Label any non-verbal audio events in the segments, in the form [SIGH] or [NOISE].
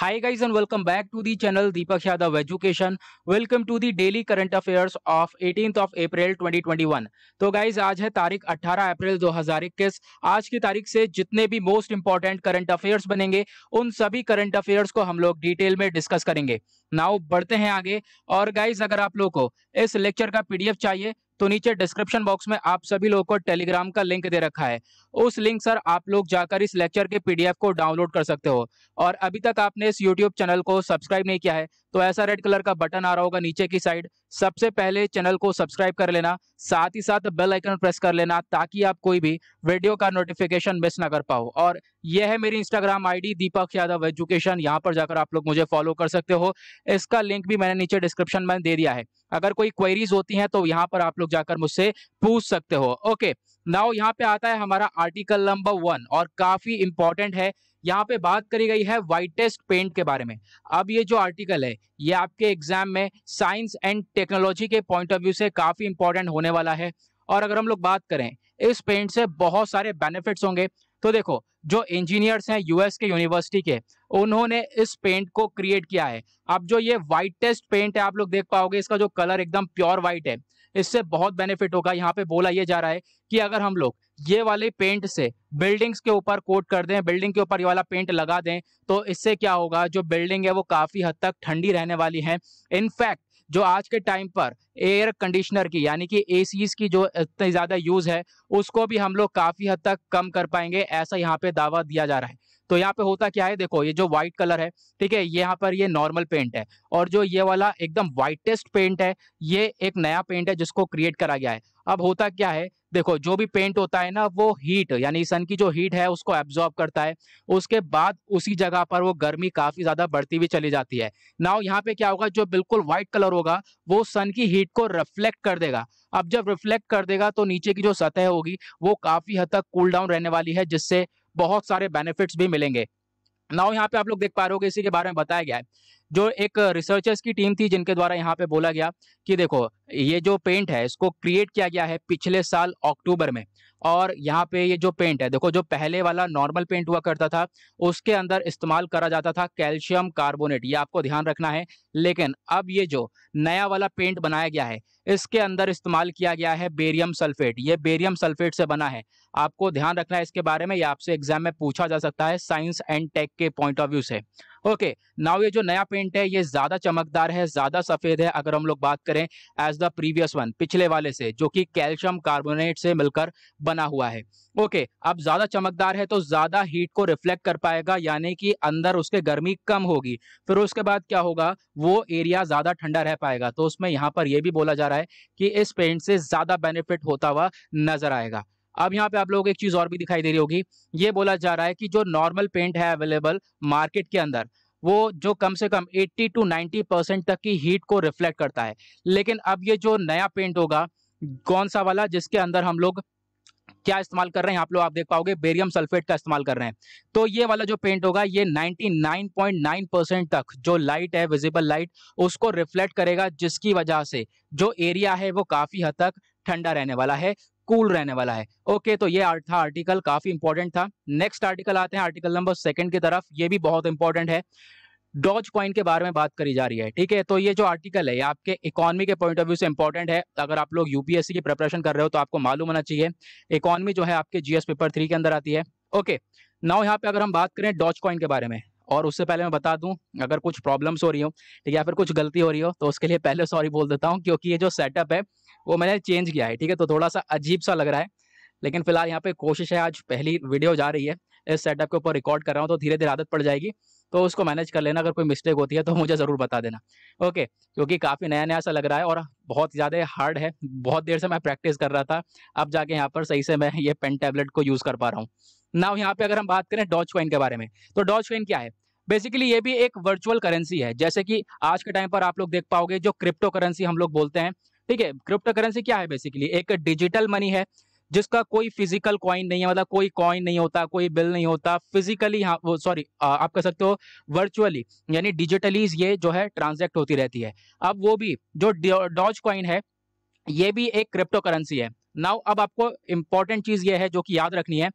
High guys and welcome back to the channel Deepak Yadav education welcome to the daily current affairs of eighteen of April 2021. तो guys आज है तारीख 18 अप्रैल 2021. आज की तारीख से जितने भी मोस्ट इंपॉर्टेंट करंट अफेयर्स बनेंगे उन सभी करंट अफेयर्स को हम लोग डिटेल में डिस्कस करेंगे नाउ बढ़ते हैं आगे और गाइज अगर आप लोग को इस लेक्चर का पी चाहिए तो नीचे डिस्क्रिप्शन बॉक्स में आप सभी लोगों को टेलीग्राम का लिंक दे रखा है उस लिंक सर आप लोग जाकर इस लेक्चर के पीडीएफ को डाउनलोड कर सकते हो और अभी तक आपने इस यूट्यूब चैनल को सब्सक्राइब नहीं किया है तो ऐसा रेड कलर का बटन आ रहा होगा नीचे की साइड सबसे पहले चैनल को सब्सक्राइब कर लेना साथ ही साथ बेल आइकन प्रेस कर लेना ताकि आप कोई भी वीडियो का नोटिफिकेशन मिस ना कर पाओ और यह है मेरी Instagram ID Deepak Yadav education यहाँ पर जाकर आप लोग मुझे फॉलो कर सकते हो इसका लिंक भी मैंने नीचे डिस्क्रिप्शन में दे दिया है अगर कोई क्वेरीज होती हैं तो यहाँ पर आप लोग जाकर मुझसे पूछ सकते हो ओके नाव यहाँ पे आता है हमारा आर्टिकल नंबर वन और काफी इंपॉर्टेंट है यहाँ पे बात करी गई है वाइटेस्ट पेंट के बारे में अब ये जो आर्टिकल है ये आपके एग्जाम में साइंस एंड टेक्नोलॉजी के पॉइंट ऑफ व्यू से काफ़ी इंपॉर्टेंट होने वाला है और अगर हम लोग बात करें इस पेंट से बहुत सारे बेनिफिट्स होंगे तो देखो जो इंजीनियर्स हैं यूएस के यूनिवर्सिटी के उन्होंने इस पेंट को क्रिएट किया है अब जो ये वाइटेस्ट पेंट है आप लोग देख पाओगे इसका जो कलर एकदम प्योर वाइट है इससे बहुत बेनिफिट होगा यहाँ पे बोला ये जा रहा है कि अगर हम लोग ये वाले पेंट से बिल्डिंग्स के ऊपर कोट कर दें बिल्डिंग के ऊपर ये वाला पेंट लगा दें तो इससे क्या होगा जो बिल्डिंग है वो काफ़ी हद तक ठंडी रहने वाली है इनफैक्ट जो आज के टाइम पर एयर कंडीशनर की यानी कि ए की जो इतनी ज़्यादा यूज़ है उसको भी हम लोग काफ़ी हद तक कम कर पाएंगे ऐसा यहाँ पे दावा दिया जा रहा है तो यहाँ पे होता क्या है देखो ये जो व्हाइट कलर है ठीक है यहाँ पर ये नॉर्मल पेंट है और जो ये वाला एकदम व्हाइटेस्ट पेंट है ये एक नया पेंट है जिसको क्रिएट करा गया है अब होता क्या है देखो जो भी पेंट होता है ना वो हीट यानी सन की जो हीट है उसको एब्जॉर्ब करता है उसके बाद उसी जगह पर वो गर्मी काफी ज्यादा बढ़ती हुई चली जाती है नाउ यहाँ पे क्या होगा जो बिल्कुल व्हाइट कलर होगा वो सन की हीट को रिफ्लेक्ट कर देगा अब जब रिफ्लेक्ट कर देगा तो नीचे की जो सतह होगी वो काफी हद तक कूल डाउन रहने वाली है जिससे बहुत सारे बेनिफिट्स भी मिलेंगे नाउ यहाँ पे आप लोग देख पा रहे हो इसी के बारे में बताया गया है जो एक रिसर्चर्स की टीम थी जिनके द्वारा यहाँ पे बोला गया कि देखो ये जो पेंट है इसको क्रिएट किया गया है पिछले साल अक्टूबर में और यहाँ पे ये जो पेंट है देखो जो पहले वाला नॉर्मल पेंट हुआ करता था उसके अंदर इस्तेमाल करा जाता था कैल्शियम कार्बोनेट ये आपको ध्यान रखना है लेकिन अब ये जो नया वाला पेंट बनाया गया है इसके अंदर इस्तेमाल किया गया है बेरियम सल्फेट ये बेरियम सल्फेट से बना है आपको ध्यान रखना है इसके बारे में ये आपसे एग्जाम में पूछा जा सकता है साइंस एंड टेक के पॉइंट ऑफ व्यू से ओके नाउ ये जो नया पेंट है ये ज्यादा चमकदार है ज्यादा सफेद है अगर हम लोग बात करें एज द प्रीवियस वन पिछले वाले से जो कि कैल्शियम कार्बोनेट से मिलकर बना हुआ है ओके okay, अब ज्यादा चमकदार है तो ज्यादा हीट को रिफ्लेक्ट कर पाएगा यानी कि अंदर उसके गर्मी कम होगी फिर उसके बाद क्या होगा वो एरिया ज़्यादा ठंडा रह पाएगा तो उसमें यहाँ पर यह भी बोला जा रहा है कि इस पेंट से ज़्यादा बेनिफिट होता हुआ नजर आएगा अब यहाँ पे आप लोगों को एक चीज़ और भी दिखाई दे रही होगी ये बोला जा रहा है कि जो नॉर्मल पेंट है अवेलेबल मार्केट के अंदर वो जो कम से कम 80 टू 90 परसेंट तक की हीट को रिफ्लेक्ट करता है लेकिन अब ये जो नया पेंट होगा कौन सा वाला जिसके अंदर हम लोग क्या इस्तेमाल कर रहे हैं आप लोग आप देख पाओगे बेरियम सल्फेट का इस्तेमाल कर रहे हैं तो ये वाला जो पेंट होगा ये 99.9 परसेंट तक जो लाइट है विजिबल लाइट उसको रिफ्लेक्ट करेगा जिसकी वजह से जो एरिया है वो काफी हद तक ठंडा रहने वाला है कूल रहने वाला है ओके तो ये था आर्टिकल काफी इंपॉर्टेंट था नेक्स्ट आर्टिकल आते हैं आर्टिकल नंबर सेकंड की तरफ ये भी बहुत इंपॉर्टेंट है डॉज कॉइन के बारे में बात करी जा रही है ठीक है तो ये जो आर्टिकल है ये आपके इकोनॉमी के पॉइंट ऑफ व्यू से इंपॉर्टेंट है अगर आप लोग यूपीएससी की प्रिपरेशन कर रहे हो तो आपको मालूम होना चाहिए इकोनॉमी जो है आपके जीएस पेपर थ्री के अंदर आती है ओके नाउ यहाँ पे अगर हम बात करें डॉज कॉइन के बारे में और उससे पहले मैं बता दूं अगर कुछ प्रॉब्लम्स हो रही हो ठीक है या फिर कुछ गलती हो रही हो तो उसके लिए पहले सॉरी बोल देता हूँ क्योंकि ये जो सेटअप है वो मैंने चेंज किया है ठीक है तो थोड़ा सा अजीब सा लग रहा है लेकिन फिलहाल यहाँ पे कोशिश है आज पहली वीडियो जा रही है इस सेटअप के ऊपर रिकॉर्ड कर रहा हूँ तो धीरे धीरे आदत पड़ जाएगी तो उसको मैनेज कर लेना अगर कोई मिस्टेक होती है तो मुझे ज़रूर बता देना ओके क्योंकि काफ़ी नया नया सा लग रहा है और बहुत ज़्यादा हार्ड है बहुत देर से मैं प्रैक्टिस कर रहा था अब जाके यहाँ पर सही से मैं ये पेन टैबलेट को यूज़ कर पा रहा हूँ ना यहाँ पे अगर हम बात करें डॉच कॉइन के बारे में तो डॉच कॉइन क्या है बेसिकली ये भी एक वर्चुअल करेंसी है जैसे कि आज के टाइम पर आप लोग देख पाओगे जो क्रिप्टो करेंसी हम लोग बोलते हैं ठीक है क्रिप्टो करेंसी क्या है बेसिकली एक डिजिटल मनी है जिसका कोई फिजिकल कॉइन नहीं है मतलब कोई कॉइन नहीं होता कोई बिल नहीं होता फिजिकली हाँ वो सॉरी आप कह सकते हो वर्चुअली यानी डिजिटली ये जो है ट्रांजेक्ट होती रहती है अब वो भी जो डॉज कॉइन है ये भी एक क्रिप्टो करेंसी है नाउ अब आपको इंपॉर्टेंट चीज ये है जो कि याद रखनी है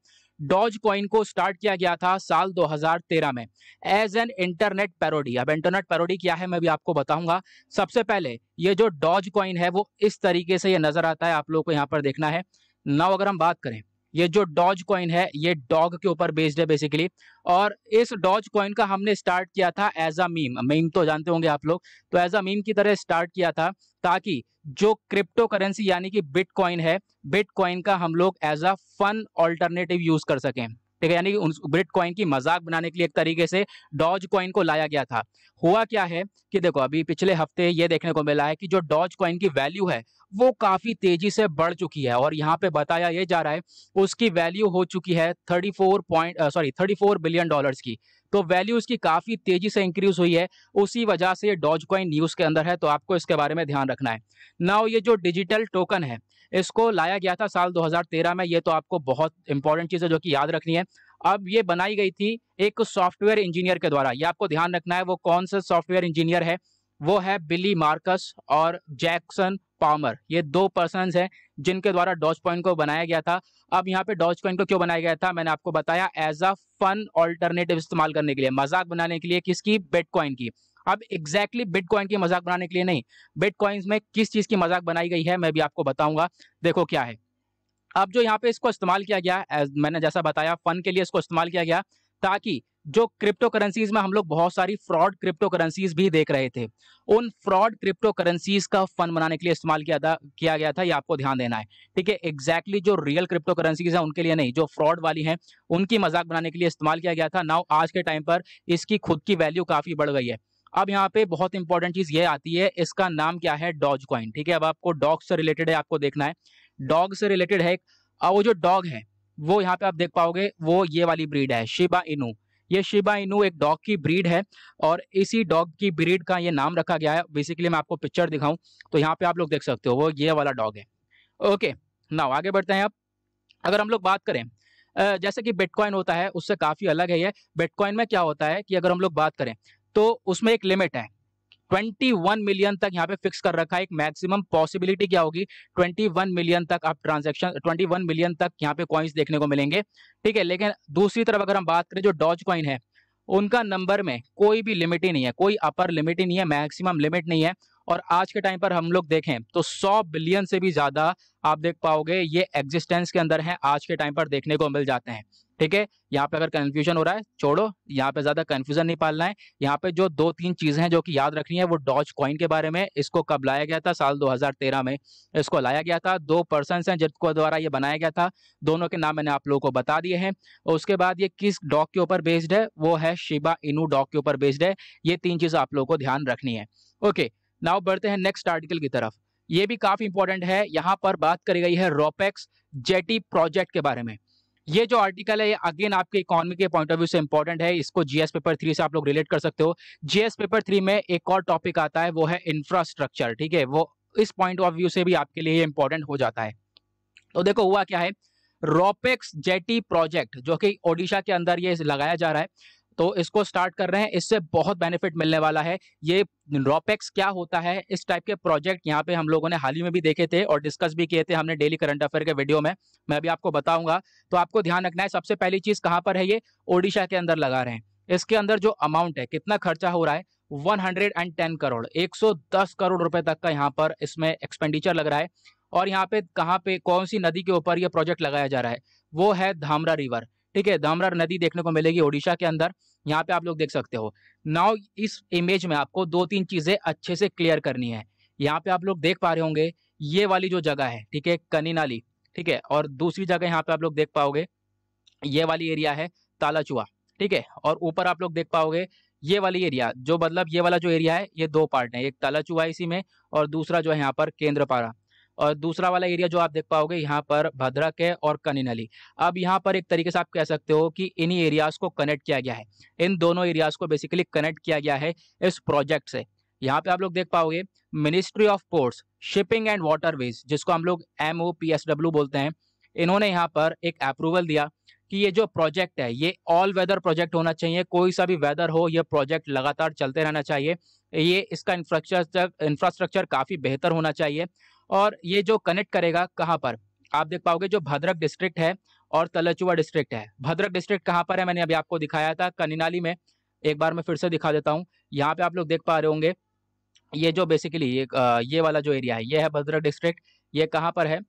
डॉज कॉइन को स्टार्ट किया गया था साल 2013 में एज एन इंटरनेट पैरोडी अब इंटरनेट पैरोडी क्या है मैं भी आपको बताऊंगा सबसे पहले ये जो डॉज कॉइन है वो इस तरीके से ये नजर आता है आप लोगों को यहाँ पर देखना है नाउ अगर हम बात करें ये जो डॉज कॉइन है ये डॉग के ऊपर बेस्ड है बेसिकली और इस डॉज कॉइन का हमने स्टार्ट किया था एज अ मीम मीम तो जानते होंगे आप लोग तो एज अ मीम की तरह स्टार्ट किया था ताकि जो क्रिप्टो करेंसी यानी कि बिटकॉइन है बिटकॉइन का हम लोग as a fun alternative use कर सकें ठीक है यानी कि कॉइन की मजाक बनाने के लिए एक तरीके से डॉज कॉइन को लाया गया था हुआ क्या है कि देखो अभी पिछले हफ्ते ये देखने को मिला है कि जो डॉज कॉइन की वैल्यू है वो काफ़ी तेज़ी से बढ़ चुकी है और यहाँ पे बताया ये जा रहा है उसकी वैल्यू हो चुकी है four point sorry four billion dollars की तो वैल्यू इसकी काफ़ी तेज़ी से इंक्रीज हुई है उसी वजह से ये डॉज कॉइन न्यूज़ के अंदर है तो आपको इसके बारे में ध्यान रखना है नाउ ये जो डिजिटल टोकन है इसको लाया गया था साल 2013 में ये तो आपको बहुत इंपॉर्टेंट चीज़ है जो कि याद रखनी है अब ये बनाई गई थी एक सॉफ्टवेयर इंजीनियर के द्वारा ये आपको ध्यान रखना है वो कौन सा सॉफ्टवेयर इंजीनियर है वो है बिली मार्कस और जैक्सन पामर ये दो पर्सन हैं जिनके द्वारा डॉज कॉइन को बनाया गया था अब यहाँ पे डॉज पॉइंट को क्यों बनाया गया था मैंने आपको बताया एज अ फन ऑल्टरनेटिव इस्तेमाल करने के लिए मजाक बनाने के लिए किसकी बेटकॉइन की अब एग्जैक्टली बिटकॉइन की मजाक बनाने के लिए नहीं बिटकॉइन में किस चीज की मजाक बनाई गई है मैं भी आपको बताऊंगा देखो क्या है अब जो यहाँ पे इसको इस्तेमाल किया गया मैंने जैसा बताया फन के लिए इसको इस्तेमाल किया गया ताकि जो क्रिप्टो करेंसीज में हम लोग बहुत सारी फ्रॉड क्रिप्टो करेंसीज भी देख रहे थे उन फ्रॉड क्रिप्टो करेंसीज का फंड बनाने के लिए इस्तेमाल किया था किया गया था ये आपको ध्यान देना है ठीक है एग्जैक्टली जो रियल क्रिप्टो करेंसीज है उनके लिए नहीं जो फ्रॉड वाली हैं उनकी मजाक बनाने के लिए इस्तेमाल किया गया था नाउ आज के टाइम पर इसकी खुद की वैल्यू काफ़ी बढ़ गई है अब यहाँ पे बहुत इंपॉर्टेंट चीज़ ये आती है इसका नाम क्या है डॉज कॉइन ठीक है अब आपको डॉग से रिलेटेड है आपको देखना है डॉग से रिलेटेड है वो जो डॉग है वो यहाँ पे आप देख पाओगे वो ये वाली ब्रीड है शिबा इनू ये शिबा इनू एक डॉग की ब्रीड है और इसी डॉग की ब्रीड का ये नाम रखा गया है बेसिकली मैं आपको पिक्चर दिखाऊं तो यहाँ पे आप लोग देख सकते हो वो ये वाला डॉग है ओके ना आगे बढ़ते हैं आप अगर हम लोग बात करें जैसे कि बिटकॉइन होता है उससे काफ़ी अलग है ये बिटकॉइन में क्या होता है कि अगर हम लोग बात करें तो उसमें एक लिमिट है 21 मिलियन तक यहाँ पे फिक्स कर रखा है एक मैक्सिमम पॉसिबिलिटी क्या होगी 21 मिलियन तक आप ट्वेंटी 21 मिलियन तक यहाँ पे कॉइन्स देखने को मिलेंगे ठीक है लेकिन दूसरी तरफ अगर हम बात करें जो डॉज कॉइन है उनका नंबर में कोई भी लिमिट ही नहीं है कोई अपर लिमिट ही नहीं है मैक्सिमम लिमिट नहीं है और आज के टाइम पर हम लोग देखें तो 100 बिलियन से भी ज़्यादा आप देख पाओगे ये एग्जिस्टेंस के अंदर हैं आज के टाइम पर देखने को मिल जाते हैं ठीक है यहाँ पे अगर कन्फ्यूजन हो रहा है छोड़ो यहाँ पे ज़्यादा कन्फ्यूजन नहीं पालना है यहाँ पे जो दो तीन चीज़ें हैं जो कि याद रखनी है वो डॉज कॉइन के बारे में इसको कब लाया गया था साल 2013 में इसको लाया गया था दो पर्सन हैं जिनको द्वारा ये बनाया गया था दोनों के नाम मैंने आप लोगों को बता दिए हैं उसके बाद ये किस डॉग के ऊपर बेस्ड है वो है शिबा इनू डॉग के ऊपर बेस्ड है ये तीन चीज़ आप लोगों को ध्यान रखनी है ओके नाउ बढ़ते हैं नेक्स्ट आर्टिकल की तरफ ये भी काफ़ी इंपॉर्टेंट है यहाँ पर बात करी गई है रोपेक्स जेटी प्रोजेक्ट के बारे में ये जो आर्टिकल है ये अगेन आपके इकोनॉमी के पॉइंट ऑफ व्यू से इंपॉर्टेंट है इसको जीएस पेपर थ्री से आप लोग रिलेट कर सकते हो जीएस पेपर थ्री में एक और टॉपिक आता है वो है इंफ्रास्ट्रक्चर ठीक है वो इस पॉइंट ऑफ व्यू से भी आपके लिए इंपॉर्टेंट हो जाता है तो देखो हुआ क्या है रोपेक्स जेटी प्रोजेक्ट जो कि ओडिशा के अंदर ये लगाया जा रहा है तो इसको स्टार्ट कर रहे हैं इससे बहुत बेनिफिट मिलने वाला है ये रॉपेक्स क्या होता है इस टाइप के प्रोजेक्ट यहाँ पे हम लोगों ने हाल ही में भी देखे थे और डिस्कस भी किए थे हमने डेली करंट अफेयर के वीडियो में मैं अभी आपको बताऊंगा तो आपको ध्यान रखना है सबसे पहली चीज़ कहाँ पर है ये ओडिशा के अंदर लगा रहे हैं इसके अंदर जो अमाउंट है कितना खर्चा हो रहा है 110 करोड़ 110 करोड़ रुपए तक का यहाँ पर इसमें एक्सपेंडिचर लग रहा है और यहाँ पे कहाँ पे कौन सी नदी के ऊपर ये प्रोजेक्ट लगाया जा रहा है वो है धामरा रिवर ठीक है दामरा नदी देखने को मिलेगी ओडिशा के अंदर यहाँ पे आप लोग देख सकते हो नाउ इस इमेज में आपको दो तीन चीजें अच्छे से क्लियर करनी है यहाँ पे आप लोग देख पा रहे होंगे ये वाली जो जगह है ठीक है कनी नाली ठीक है और दूसरी जगह यहाँ पे आप लोग देख पाओगे ये वाली एरिया है तालाचुआ ठीक है और ऊपर आप लोग देख पाओगे ये वाली एरिया जो मतलब ये वाला जो एरिया है ये दो पार्ट है एक तालाचुआ इसी में और दूसरा जो है यहाँ पर केंद्रपारा और दूसरा वाला एरिया जो आप देख पाओगे यहाँ पर भद्रक है और कनी नली अब यहाँ पर एक तरीके से आप कह सकते हो कि इन्हीं एरियाज को कनेक्ट किया गया है इन दोनों एरियाज को बेसिकली कनेक्ट किया गया है इस प्रोजेक्ट से यहाँ पे आप लोग देख पाओगे ministry of ports shipping and waterways जिसको हम लोग M O P S W बोलते हैं इन्होंने यहाँ पर एक अप्रूवल दिया कि ये जो प्रोजेक्ट है ये ऑल वेदर प्रोजेक्ट होना चाहिए कोई सा भी वेदर हो ये प्रोजेक्ट लगातार चलते रहना चाहिए ये इसका इंफ्रास्ट्रक्चर इंफ्रास्ट्रक्चर काफ़ी बेहतर होना चाहिए और ये जो कनेक्ट करेगा कहाँ पर आप देख पाओगे जो भद्रक डिस्ट्रिक्ट है और तलचुआ डिस्ट्रिक्ट है भद्रक डिस्ट्रिक्ट कहाँ पर है मैंने अभी आपको दिखाया था कनिनाली में एक बार मैं फिर से दिखा देता हूँ यहाँ पे आप लोग देख पा रहे होंगे ये जो बेसिकली ये ये वाला जो एरिया है ये है भद्रक डिस्ट्रिक्ट ये कहाँ पर है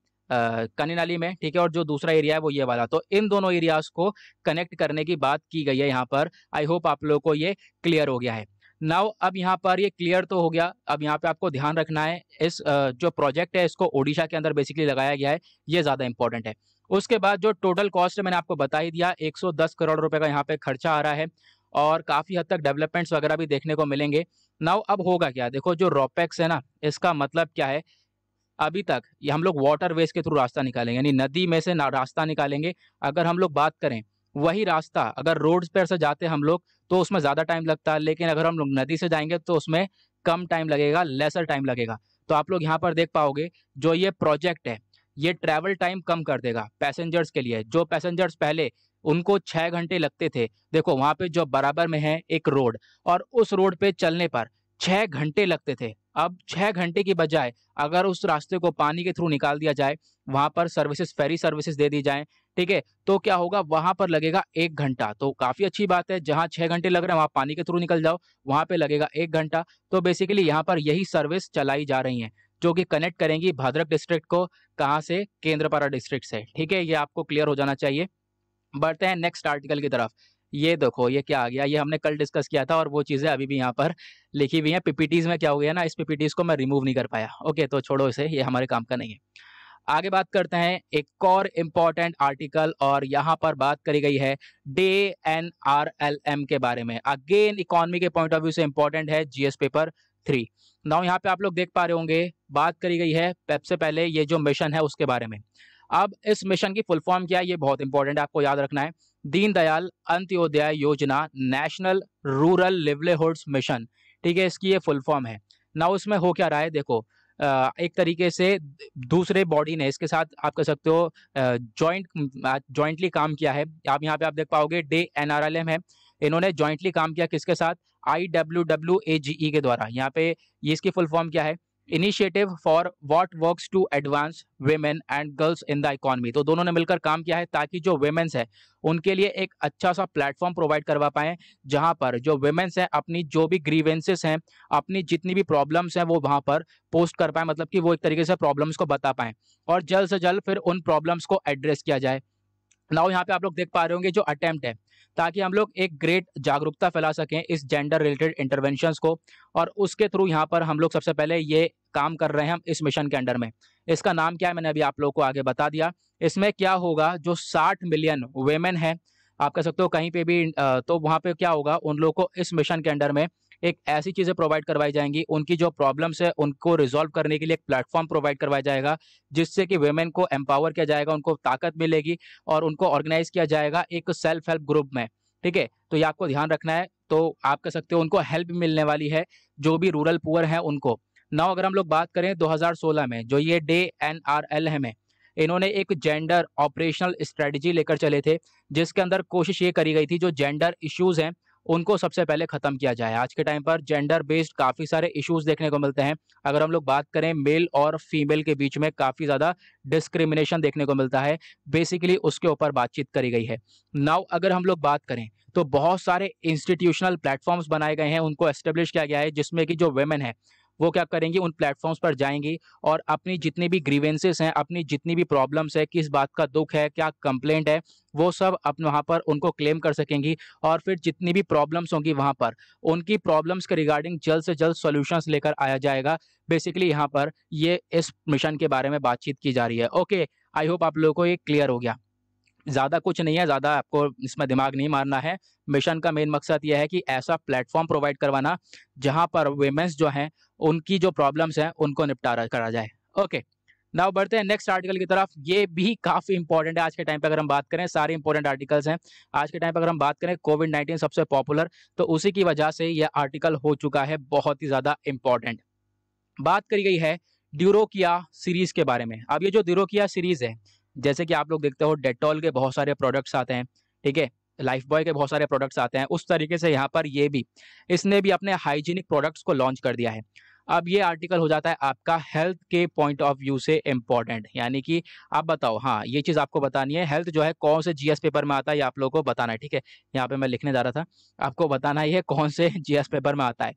कनिनाली में ठीक है और जो दूसरा एरिया है वो ये वाला तो इन दोनों एरियाज को कनेक्ट करने की बात की गई है यहाँ पर आई होप आप लोगों को ये क्लियर हो गया है नाउ अब यहाँ पर ये क्लियर तो हो गया अब यहाँ पे आपको ध्यान रखना है इस जो प्रोजेक्ट है इसको ओडिशा के अंदर बेसिकली लगाया गया है ये ज़्यादा इंपॉर्टेंट है उसके बाद जो टोटल कॉस्ट मैंने आपको बता ही दिया 110 करोड़ रुपए का यहाँ पे खर्चा आ रहा है और काफ़ी हद तक डेवलपमेंट्स वगैरह भी देखने को मिलेंगे नाउ अब होगा क्या देखो जो रोपैक्स है ना इसका मतलब क्या है अभी तक ये हम लोग वाटर वेस्ट के थ्रू रास्ता निकालेंगे यानी नदी में से रास्ता निकालेंगे अगर हम लोग बात करें वही रास्ता अगर रोड पर से जाते हम लोग तो उसमें ज़्यादा टाइम लगता है लेकिन अगर हम लोग नदी से जाएंगे तो उसमें कम टाइम लगेगा लेसर टाइम लगेगा तो आप लोग यहाँ पर देख पाओगे जो ये प्रोजेक्ट है ये ट्रैवल टाइम कम कर देगा पैसेंजर्स के लिए जो पैसेंजर्स पहले उनको छः घंटे लगते थे देखो वहाँ पे जो बराबर में है एक रोड और उस रोड पे चलने पर छः घंटे लगते थे अब छः घंटे की बजाय अगर उस रास्ते को पानी के थ्रू निकाल दिया जाए वहाँ पर सर्विसेज फेरी सर्विसेज दे दी जाए ठीक है तो क्या होगा वहाँ पर लगेगा एक घंटा तो काफ़ी अच्छी बात है जहाँ छः घंटे लग रहे हैं वहाँ पानी के थ्रू निकल जाओ वहाँ पर लगेगा एक घंटा तो बेसिकली यहाँ पर यही सर्विस चलाई जा रही है जो कि कनेक्ट करेंगी भद्रक डिस्ट्रिक्ट को कहाँ से केंद्रपारा डिस्ट्रिक्ट से ठीक है ये आपको क्लियर हो जाना चाहिए बढ़ते हैं नेक्स्ट आर्टिकल की तरफ ये देखो ये क्या आ गया ये हमने कल डिस्कस किया था और वो चीज़ें अभी भी यहाँ पर लिखी हुई हैं पीपीटीज़ में क्या हो गया ना इस पीपीटीज़ को मैं रिमूव नहीं कर पाया ओके तो छोड़ो इसे ये हमारे काम का नहीं है आगे बात करते हैं एक और इम्पॉर्टेंट आर्टिकल और यहाँ पर बात करी गई है day N R L M के बारे में अगेन इकोनॉमी के पॉइंट ऑफ व्यू से इम्पोर्टेंट है जीएस पेपर थ्री नाउ यहाँ पे आप लोग देख पा रहे होंगे बात करी गई है सबसे पहले ये जो मिशन है उसके बारे में अब इस मिशन की फुल फॉर्म क्या है ये बहुत इंपॉर्टेंट है आपको याद रखना है दीनदयाल अंत्योदय योजना नेशनल रूरल लिवलीहुड मिशन ठीक है इसकी ये फुल फॉर्म है ना उसमें हो क्या रहा है देखो एक तरीके से दूसरे बॉडी ने इसके साथ आप कह सकते हो जॉइंट जॉइंटली काम किया है आप यहाँ पे आप देख पाओगे डे एनआरएलएम है इन्होंने जॉइंटली काम किया किसके साथ आई डब्ल्यू डब्ल्यू ए जी ई के द्वारा यहाँ पे ये इसकी फुल फॉर्म क्या है initiative for what works to advance women and girls in the economy तो दोनों ने मिलकर काम किया है ताकि जो वेमेंस है उनके लिए एक अच्छा सा प्लेटफॉर्म प्रोवाइड करवा पाएँ जहाँ पर जो वेमेन्स हैं अपनी जो भी ग्रीवेंसेस हैं अपनी जितनी भी प्रॉब्लम्स हैं वो वहाँ पर पोस्ट कर पाएँ मतलब कि वो एक तरीके से प्रॉब्लम्स को बता पाएँ और जल्द से जल्द फिर उन प्रॉब्लम्स को एड्रेस किया जाए नाउ यहाँ पे आप लोग देख पा रहे होंगे जो अटेम्प्ट है ताकि हम लोग एक ग्रेट जागरूकता फैला सकें इस जेंडर रिलेटेड इंटरवेंशन को और उसके थ्रू यहाँ पर हम लोग सबसे पहले ये काम कर रहे हैं हम इस मिशन के अंडर में इसका नाम क्या है मैंने अभी आप लोग को आगे बता दिया इसमें क्या होगा जो 60 मिलियन वेमेन है आप कह सकते हो कहीं पे भी तो वहाँ पे क्या होगा उन लोग को इस मिशन के अंडर में एक ऐसी चीज़ें प्रोवाइड करवाई जाएंगी उनकी जो प्रॉब्लम्स है उनको रिजॉल्व करने के लिए एक प्लेटफॉर्म प्रोवाइड करवाया जाएगा जिससे कि वेमेन को एम्पावर किया जाएगा उनको ताकत मिलेगी और उनको ऑर्गेनाइज किया जाएगा एक सेल्फ हेल्प ग्रुप में ठीक है तो ये आपको ध्यान रखना है तो आप कह सकते हो उनको हेल्प मिलने वाली है जो भी रूरल पुअर हैं उनको नाउ अगर हम लोग बात करें 2016 में जो ये डे एन आर एल है में इन्होंने एक जेंडर ऑपरेशनल स्ट्रेटजी लेकर चले थे जिसके अंदर कोशिश ये करी गई थी जो जेंडर इश्यूज हैं उनको सबसे पहले ख़त्म किया जाए आज के टाइम पर जेंडर बेस्ड काफ़ी सारे इश्यूज देखने को मिलते हैं अगर हम लोग बात करें मेल और फीमेल के बीच में काफ़ी ज़्यादा डिस्क्रिमिनेशन देखने को मिलता है बेसिकली उसके ऊपर बातचीत करी गई है नाउ अगर हम लोग बात करें तो बहुत सारे इंस्टीट्यूशनल प्लेटफॉर्म्स बनाए गए हैं उनको एस्टेब्लिश किया गया है जिसमें कि जो वेमेन है वो क्या करेंगे उन प्लेटफॉर्म्स पर जाएंगी और अपनी जितनी भी ग्रीवेंसेस हैं अपनी जितनी भी प्रॉब्लम्स है किस बात का दुख है क्या कंप्लेंट है वो सब अपने वहाँ पर उनको क्लेम कर सकेंगी और फिर जितनी भी प्रॉब्लम्स होंगी वहाँ पर उनकी प्रॉब्लम्स के रिगार्डिंग जल्द से जल्द सॉल्यूशंस लेकर आया जाएगा बेसिकली यहाँ पर ये इस मिशन के बारे में बातचीत की जा रही है ओके आई होप आप लोगों को ये क्लियर हो गया ज़्यादा कुछ नहीं है ज़्यादा आपको इसमें दिमाग नहीं मारना है मिशन का मेन मकसद यह है कि ऐसा प्लेटफॉर्म प्रोवाइड करवाना जहाँ पर वेमेंस जो हैं उनकी जो प्रॉब्लम्स हैं उनको निपटारा करा जाए ओके नाउ बढ़ते हैं नेक्स्ट आर्टिकल की तरफ ये भी काफ़ी इंपॉर्टेंट है आज के टाइम पे अगर हम बात करें सारे इंपॉर्टेंट आर्टिकल्स हैं आज के टाइम पे अगर हम बात करें कोविड नाइन्टीन सबसे पॉपुलर तो उसी की वजह से यह आर्टिकल हो चुका है बहुत ही ज़्यादा इंपॉर्टेंट बात करी गई है ड्यूरोकिया सीरीज़ के बारे में अब ये जो ड्यूरोकिया सीरीज़ है जैसे कि आप लोग देखते हो डेटॉल के बहुत सारे प्रोडक्ट्स आते हैं ठीक है लाइफ बॉय के बहुत सारे प्रोडक्ट्स आते हैं उस तरीके से यहाँ पर ये भी इसने भी अपने हाइजीनिक प्रोडक्ट्स को लॉन्च कर दिया है अब ये आर्टिकल हो जाता है आपका हेल्थ के पॉइंट ऑफ व्यू से इम्पॉर्टेंट यानी कि आप बताओ हाँ ये चीज़ आपको बतानी है हेल्थ जो है कौन से जीएस पेपर में आता है ये आप लोगों को बताना है ठीक है यहाँ पे मैं लिखने जा रहा था आपको बताना ही है कौन से जीएस [LAUGHS] पेपर में आता है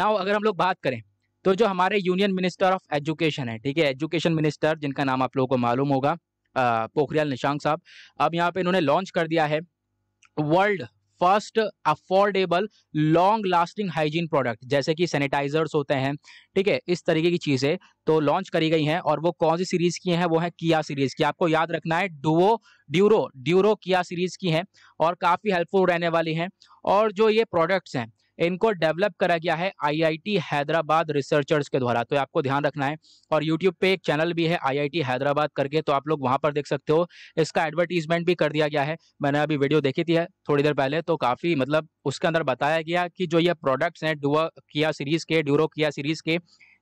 नाउ अगर हम लोग बात करें तो जो हमारे यूनियन मिनिस्टर ऑफ एजुकेशन है ठीक है एजुकेशन मिनिस्टर जिनका नाम आप लोगों को मालूम होगा पोखरियाल निशांक साहब अब यहाँ पे इन्होंने लॉन्च कर दिया है world first affordable long lasting hygiene product जैसे कि सैनिटाइजर्स होते हैं ठीक है इस तरीके की चीज़ें तो लॉन्च करी गई हैं और वो कौन सी सीरीज़ की हैं वो है किया सीरीज़ की आपको याद रखना है डुओ ड्यूरो ड्यूरो किया सीरीज़ की हैं और काफ़ी हेल्पफुल रहने वाली हैं और जो ये प्रोडक्ट्स हैं इनको डेवलप करा गया है आईआईटी हैदराबाद रिसर्चर्स के द्वारा तो आपको ध्यान रखना है और यूट्यूब पे एक चैनल भी है आईआईटी हैदराबाद करके तो आप लोग वहां पर देख सकते हो इसका एडवर्टीजमेंट भी कर दिया गया है मैंने अभी वीडियो देखी थी थोड़ी देर पहले तो काफ़ी मतलब उसके अंदर बताया गया कि जो ये प्रोडक्ट्स हैं डुआ किया सीरीज़ के ड्यूरो किया सीरीज़ के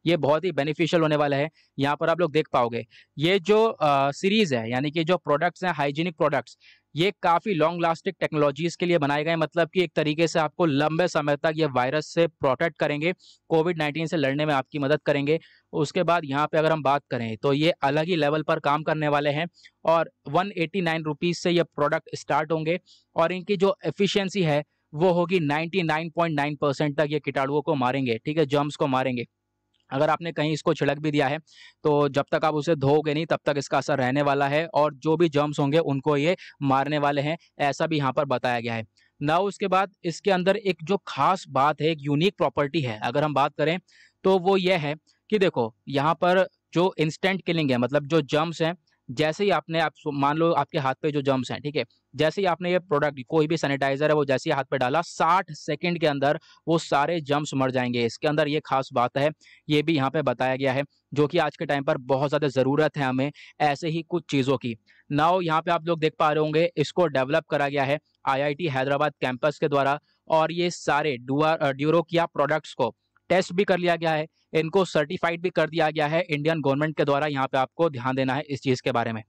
ये बहुत ही बेनिफिशियल होने वाला है यहाँ पर आप लोग देख पाओगे ये जो सीरीज़ है यानी कि जो प्रोडक्ट्स हैं हाइजीनिक प्रोडक्ट्स ये काफ़ी लॉन्ग लास्टिंग टेक्नोलॉजीज़ के लिए बनाए गए मतलब कि एक तरीके से आपको लंबे समय तक ये वायरस से प्रोटेक्ट करेंगे कोविड नाइन्टीन से लड़ने में आपकी मदद करेंगे उसके बाद यहाँ पे अगर हम बात करें तो ये अलग ही लेवल पर काम करने वाले हैं और वन एटी से ये प्रोडक्ट स्टार्ट होंगे और इनकी जो एफिशियंसी है वो होगी 99.9 परसेंट तक ये कीटाणुओं को मारेंगे ठीक है जर्म्स को मारेंगे अगर आपने कहीं इसको छिड़क भी दिया है तो जब तक आप उसे धोगे नहीं तब तक इसका असर रहने वाला है और जो भी जर्म्स होंगे उनको ये मारने वाले हैं ऐसा भी यहाँ पर बताया गया है ना उसके बाद इसके अंदर एक जो खास बात है एक यूनिक प्रॉपर्टी है अगर हम बात करें तो वो यह है कि देखो यहाँ पर जो इंस्टेंट किलिंग है मतलब जो जम्स हैं जैसे ही आपने आप मान लो आपके हाथ पे जो जर्म्स हैं ठीक है जैसे ही आपने ये प्रोडक्ट कोई भी सैनिटाइजर है वो जैसे ही हाथ पे डाला 60 सेकंड के अंदर वो सारे जर्म्स मर जाएंगे इसके अंदर ये खास बात है ये भी यहाँ पे बताया गया है जो कि आज के टाइम पर बहुत ज़्यादा ज़रूरत है हमें ऐसे ही कुछ चीज़ों की नाव यहाँ पे आप लोग देख पा रहे होंगे इसको डेवलप करा गया है आई हैदराबाद कैंपस के द्वारा और ये सारे ड्यूरोकिया प्रोडक्ट्स को टेस्ट भी कर लिया गया है इनको सर्टिफाइड भी कर दिया गया है इंडियन गवर्नमेंट के द्वारा यहाँ पे आपको ध्यान देना है इस चीज़ के बारे में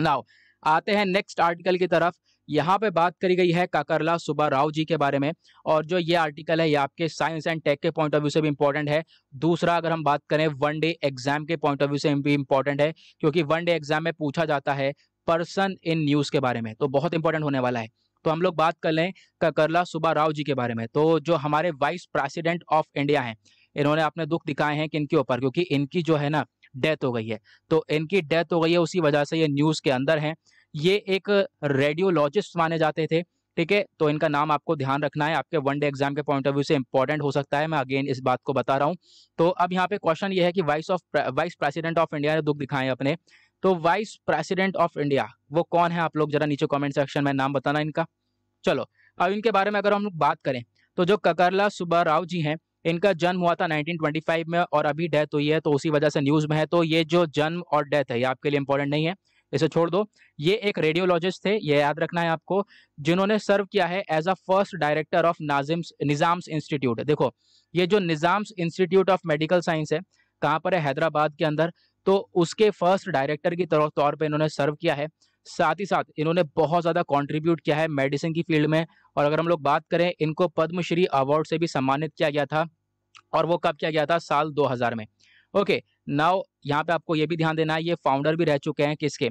नाउ आते हैं नेक्स्ट आर्टिकल की तरफ यहाँ पे बात करी गई है काकरला सुबा राव जी के बारे में और जो ये आर्टिकल है ये आपके साइंस एंड टेक के पॉइंट ऑफ व्यू से भी इम्पोर्टेंट है दूसरा अगर हम बात करें वन डे एग्जाम के पॉइंट ऑफ व्यू से भी इम्पोर्टेंट है क्योंकि वन डे एग्जाम में पूछा जाता है पर्सन इन न्यूज़ के बारे में तो बहुत इंपॉर्टेंट होने वाला है तो हम लोग बात कर लें ककरला सुबा राव जी के बारे में तो जो हमारे वाइस प्रेसिडेंट ऑफ इंडिया हैं इन्होंने अपने दुख दिखाए हैं किन के ऊपर क्योंकि इनकी जो है ना डेथ हो गई है तो इनकी डेथ हो गई है उसी वजह से ये न्यूज़ के अंदर हैं ये एक रेडियोलॉजिस्ट माने जाते थे ठीक है तो इनका नाम आपको ध्यान रखना है आपके वन डे एग्जाम के पॉइंट ऑफ व्यू से इंपॉर्टेंट हो सकता है मैं अगेन इस बात को बता रहा हूँ तो अब यहाँ पे क्वेश्चन ये है कि vice of vice president of India ने दुख दिखाए अपने तो वाइस प्रेसिडेंट ऑफ इंडिया वो कौन है आप लोग जरा नीचे कॉमेंट सेक्शन में नाम बताना इनका चलो अब इनके बारे में अगर हम लोग बात करें तो जो ककरला सुब्बा राव जी हैं इनका जन्म हुआ था 1925 में और अभी डेथ हुई है तो उसी वजह से न्यूज़ में है तो ये जो जन्म और डेथ है ये आपके लिए इंपॉर्टेंट नहीं है इसे छोड़ दो ये एक रेडियोलॉजिस्ट थे ये याद रखना है आपको जिन्होंने सर्व किया है as a first director of Nizam's Nizam's institute देखो ये जो Nizam's institute of medical science है कहाँ पर है हैदराबाद के अंदर तो उसके फर्स्ट डायरेक्टर की तरफ तौर पे इन्होंने सर्व किया है साथ ही साथ इन्होंने बहुत ज़्यादा कंट्रीब्यूट किया है मेडिसिन की फील्ड में और अगर हम लोग बात करें इनको पद्मश्री अवार्ड से भी सम्मानित किया गया था और वो कब किया गया था साल 2000 में ओके नाउ यहाँ पे आपको ये भी ध्यान देना है ये फाउंडर भी रह चुके हैं किसके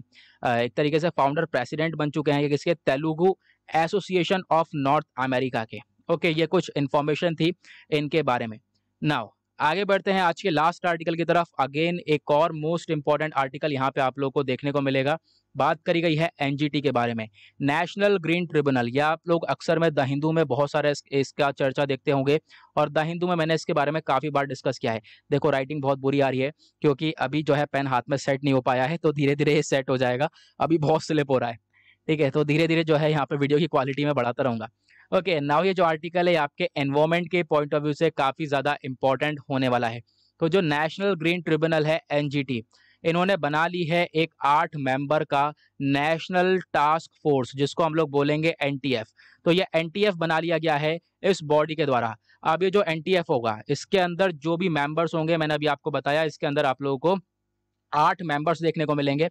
एक तरीके से फाउंडर प्रेसिडेंट बन चुके हैं किसके Telugu association of North America के ओके ये कुछ इन्फॉर्मेशन थी इनके बारे में नाव आगे बढ़ते हैं आज के लास्ट आर्टिकल की तरफ अगेन एक और मोस्ट इंपॉर्टेंट आर्टिकल यहाँ पे आप लोग को देखने को मिलेगा बात करी गई है एनजीटी के बारे में नेशनल ग्रीन ट्रिब्यूनल यह आप लोग अक्सर में द हिंदू में बहुत सारे इसका चर्चा देखते होंगे और द हिंदू में मैंने इसके बारे में काफ़ी बार डिस्कस किया है देखो राइटिंग बहुत बुरी आ रही है क्योंकि अभी जो है पेन हाथ में सेट नहीं हो पाया है तो धीरे धीरे ये सेट हो जाएगा अभी बहुत स्लिप हो रहा है ठीक है तो धीरे धीरे जो है यहाँ पर वीडियो की क्वालिटी में बढ़ाता रहूँगा ओके okay, नाउ ये जो आर्टिकल है आपके एनवायरमेंट के पॉइंट ऑफ व्यू से काफ़ी ज़्यादा इंपॉर्टेंट होने वाला है तो जो नेशनल ग्रीन ट्रिब्यूनल है एन इन्होंने बना ली है एक आठ मेंबर का नेशनल टास्क फोर्स जिसको हम लोग बोलेंगे एनटीएफ तो ये एनटीएफ बना लिया गया है इस बॉडी के द्वारा अब ये जो एनटीएफ होगा इसके अंदर जो भी मेंबर्स होंगे मैंने अभी आपको बताया इसके अंदर आप लोगों को आठ मेंबर्स देखने को मिलेंगे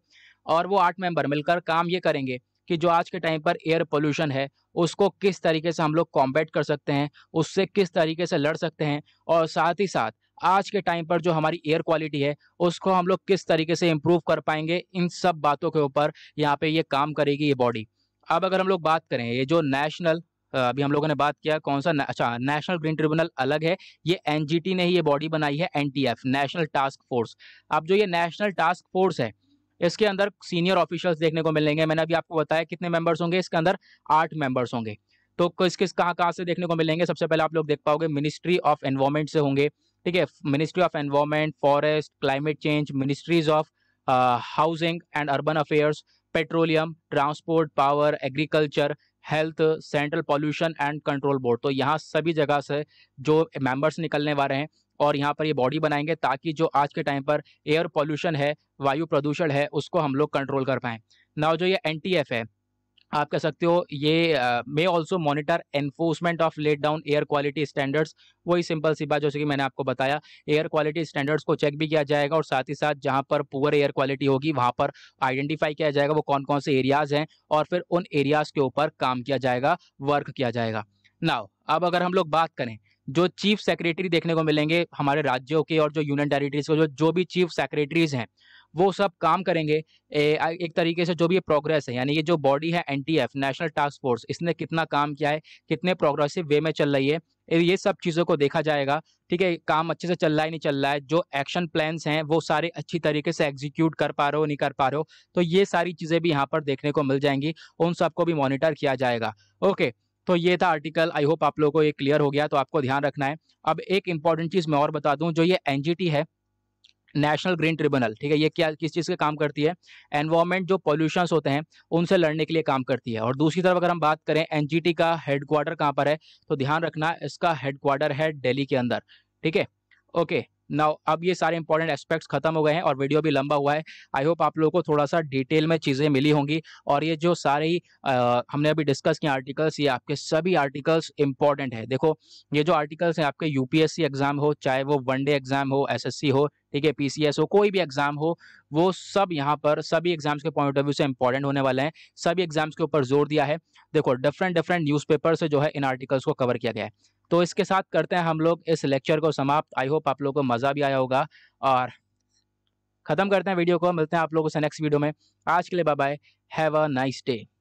और वो आठ मेंबर मिलकर काम ये करेंगे कि जो आज के टाइम पर एयर पोल्यूशन है उसको किस तरीके से हम लोग कॉम्बैट कर सकते हैं उससे किस तरीके से लड़ सकते हैं और साथ ही साथ आज के टाइम पर जो हमारी एयर क्वालिटी है उसको हम लोग किस तरीके से इम्प्रूव कर पाएंगे इन सब बातों के ऊपर यहाँ पे ये काम करेगी ये बॉडी अब अगर हम लोग बात करें ये जो नेशनल अभी हम लोगों ने बात किया कौन सा अच्छा नेशनल ग्रीन ट्रिब्यूनल अलग है ये एनजीटी ने ही ये बॉडी बनाई है एनटीएफ नेशनल टास्क फोर्स अब जो ये नेशनल टास्क फोर्स है इसके अंदर सीनियर ऑफिशियल्स देखने को मिलेंगे मैंने अभी आपको बताया कितने मेंबर्स होंगे इसके अंदर आठ मेंबर्स होंगे तो किस किस कहाँ कहाँ से देखने को मिलेंगे सबसे पहले आप लोग देख पाओगे मिनिस्ट्री ऑफ एनवायरमेंट से होंगे ठीक है ministry of environment forest climate change ministries of housing and urban affairs petroleum transport power agriculture health central pollution and control board तो यहाँ सभी जगह से जो मेंबर्स निकलने वाले हैं और यहाँ पर ये बॉडी बनाएंगे ताकि जो आज के टाइम पर एयर पॉल्यूशन है वायु प्रदूषण है उसको हम लोग कंट्रोल कर पाएँ ना जो ये एन है आप कह सकते हो ये may also monitor enforcement of laid down air quality standards वही सिंपल सी बात जैसे कि मैंने आपको बताया एयर क्वालिटी स्टैंडर्ड्स को चेक भी किया जाएगा और साथ ही साथ जहाँ पर पुअर एयर क्वालिटी होगी वहाँ पर आइडेंटिफाई किया जाएगा वो कौन कौन से एरियाज हैं और फिर उन एरियाज के ऊपर काम किया जाएगा वर्क किया जाएगा नाव अब अगर हम लोग बात करें जो चीफ सेक्रेटरी देखने को मिलेंगे हमारे राज्यों के और जो यूनियन टेरिटरीज के जो जो भी चीफ सेक्रेटरीज हैं वो सब काम करेंगे ए, एक तरीके से जो भी प्रोग्रेस है यानी ये जो बॉडी है एनटीएफ नेशनल टास्क फोर्स इसने कितना काम किया है कितने प्रोग्रेसिव वे में चल रही है ये सब चीज़ों को देखा जाएगा ठीक है काम अच्छे से चल रहा है नहीं चल रहा है जो एक्शन प्लान्स हैं वो सारे अच्छी तरीके से एग्जीक्यूट कर पा रहे हो नहीं कर पा रहे हो तो ये सारी चीज़ें भी यहाँ पर देखने को मिल जाएंगी उन सबको भी मॉनिटर किया जाएगा ओके तो ये था आर्टिकल आई होप आप लोगों को ये क्लियर हो गया तो आपको ध्यान रखना है अब एक इंपॉर्टेंट चीज़ मैं और बता दूं जो ये एनजीटी है नेशनल ग्रीन ट्रिब्यूनल ठीक है ये क्या किस चीज़ के काम करती है एनवायरमेंट जो पॉल्यूशंस होते हैं उनसे लड़ने के लिए काम करती है और दूसरी तरफ अगर हम बात करें एनजीटी का हेडक्वार्टर कहाँ पर है तो ध्यान रखना इसका हेडक्वार्टर है दिल्ली के अंदर ठीक है ओके नाउ अब ये सारे इंपॉर्टेंट एस्पेक्ट्स खत्म हो गए हैं और वीडियो भी लंबा हुआ है आई होप आप लोगों को थोड़ा सा डिटेल में चीज़ें मिली होंगी और ये जो सारे आ, हमने अभी डिस्कस किए आर्टिकल्स ये आपके सभी आर्टिकल्स इंपॉर्टेंट है देखो ये जो आर्टिकल्स हैं आपके यूपीएससी एग्जाम हो चाहे वो वनडे एग्जाम हो एस हो ठीक है पी हो कोई भी एग्जाम हो वो सब यहाँ पर सभी एग्जाम्स के पॉइंट ऑफ व्यू से इंपॉर्टेंट होने वाले हैं सभी एग्जाम्स के ऊपर जोर दिया है देखो डिफरेंट डिफरेंट न्यूज़ से जो है इन आर्टिकल्स को कवर किया गया है तो इसके साथ करते हैं हम लोग इस लेक्चर को समाप्त आई होप आप लोगों को मज़ा भी आया होगा और ख़त्म करते हैं वीडियो को मिलते हैं आप लोगों से नेक्स्ट वीडियो में आज के लिए bye bye have a nice day